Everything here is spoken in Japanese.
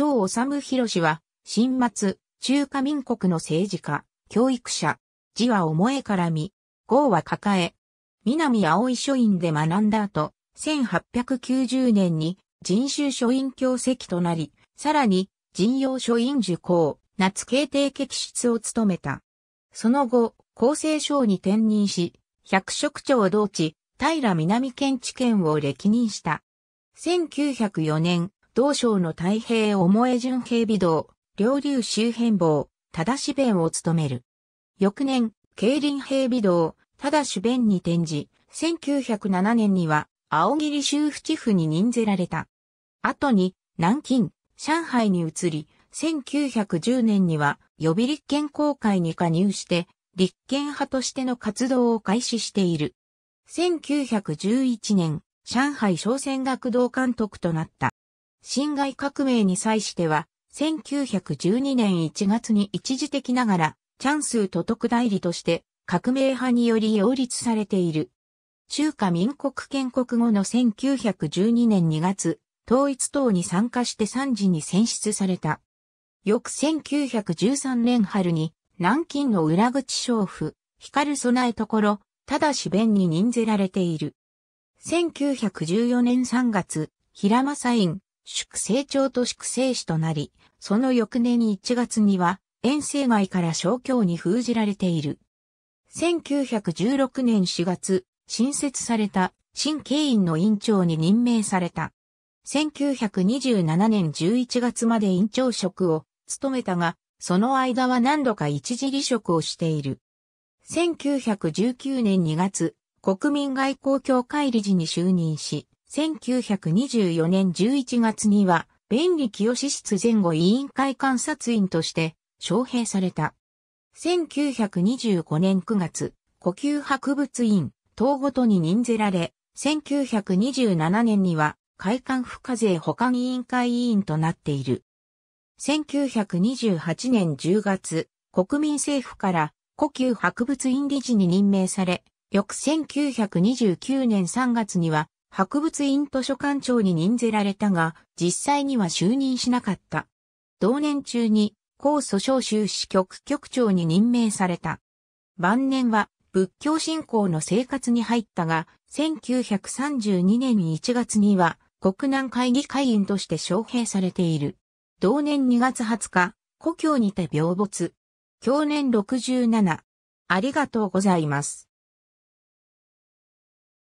小治博は、新末、中華民国の政治家、教育者、字は思えからみ、号は抱え、南葵書院で学んだ後、1890年に人種書院教席となり、さらに人用書院受講、夏慶帝劇室を務めた。その後、厚生省に転任し、百職長同地、平南県知県を歴任した。1904年、道省の太平重巡平微道、両流周辺坊、だし弁を務める。翌年、競輪平微道、だし弁に転じ、1907年には、青霧州府地府に任ぜられた。後に、南京、上海に移り、1910年には予備立憲公会に加入して、立憲派としての活動を開始している。1911年、上海商船学堂監督となった。辛亥革命に際しては、1912年1月に一時的ながら、チャンスと特代理として、革命派により擁立されている。中華民国建国後の1912年2月、統一党に参加して参事に選出された。翌1913年春に、南京の裏口商府、光備えところ、ただし弁に任ぜられている。1914年3月、平政院、粛清長と粛清市となり、その翌年1月には、遠征外から小教に封じられている。1916年4月、新設された新経院の院長に任命された。1927年11月まで院長職を務めたが、その間は何度か一時離職をしている。1919年2月、国民外交協会理事に就任し、1924年11月には、便利清室前後委員会観察員として、招聘された。1925年9月、呼吸博物院、等ごとに任ぜられ、1927年には、会館付課税保管委員会委員となっている。1928年10月、国民政府から呼吸博物院理事に任命され、翌1929年3月には博物院図書館長に任ぜられたが、実際には就任しなかった。同年中に、高訴訟収支局局長に任命された。晩年は、仏教信仰の生活に入ったが、1932年1月には、国難会議会員として招聘されている。同年2月20日、故郷にて病没。去年67。ありがとうございます。